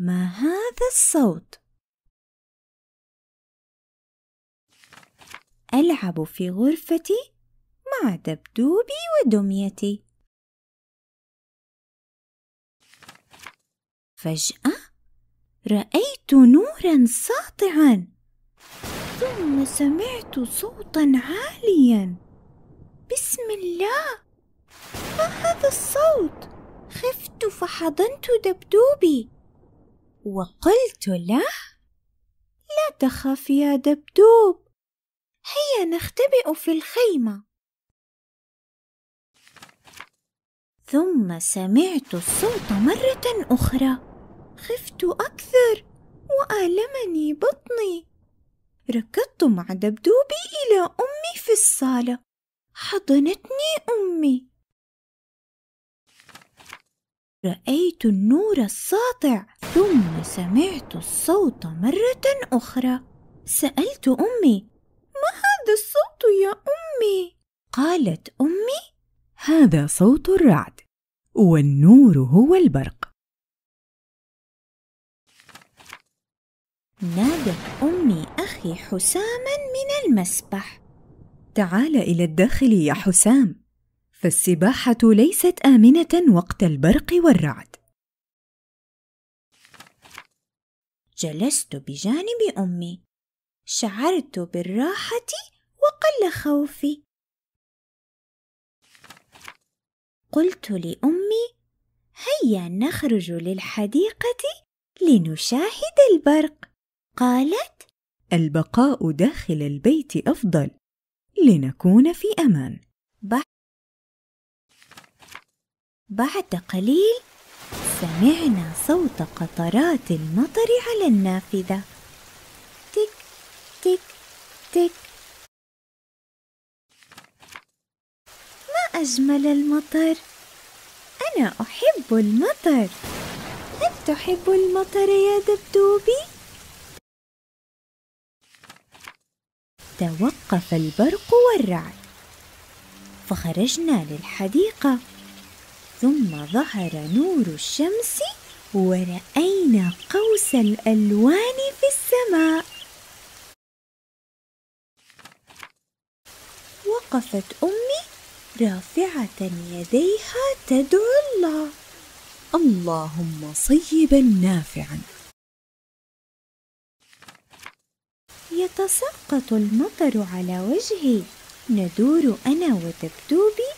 ما هذا الصوت العب في غرفتي مع دبدوبي ودميتي فجاه رايت نورا ساطعا ثم سمعت صوتا عاليا بسم الله ما هذا الصوت خفت فحضنت دبدوبي وقلت له لا تخف يا دبدوب هيا نختبئ في الخيمه ثم سمعت الصوت مره اخرى خفت اكثر والمني بطني ركضت مع دبدوبي الى امي في الصاله حضنتني امي رأيت النور الساطع ثم سمعت الصوت مرة أخرى سألت أمي ما هذا الصوت يا أمي؟ قالت أمي هذا صوت الرعد والنور هو البرق نادت أمي أخي حساما من المسبح تعال إلى الداخل يا حسام فالسباحة ليست آمنة وقت البرق والرعد. جلست بجانب أمي، شعرت بالراحة وقل خوفي. قلت لأمي: هيا نخرج للحديقة لنشاهد البرق. قالت: البقاء داخل البيت أفضل، لنكون في أمان. بعد قليل سمعنا صوت قطرات المطر على النافذة تك تك تك ما أجمل المطر أنا أحب المطر هل تحب المطر يا دبدوبي؟ توقف البرق والرعد فخرجنا للحديقة ثم ظهر نور الشمس ورأينا قوس الألوان في السماء وقفت أمي رافعة يديها تدعو الله اللهم صيبا نافعا يتساقط المطر على وجهي ندور أنا ودبدوبي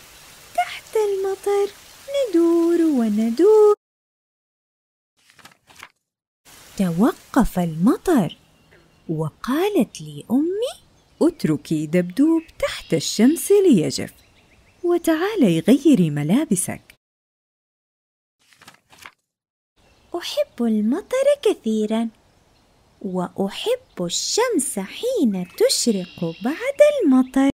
تحت المطر ندور وندور توقف المطر وقالت لي أمي اتركي دبدوب تحت الشمس ليجف وتعالي غيري ملابسك أحب المطر كثيرا وأحب الشمس حين تشرق بعد المطر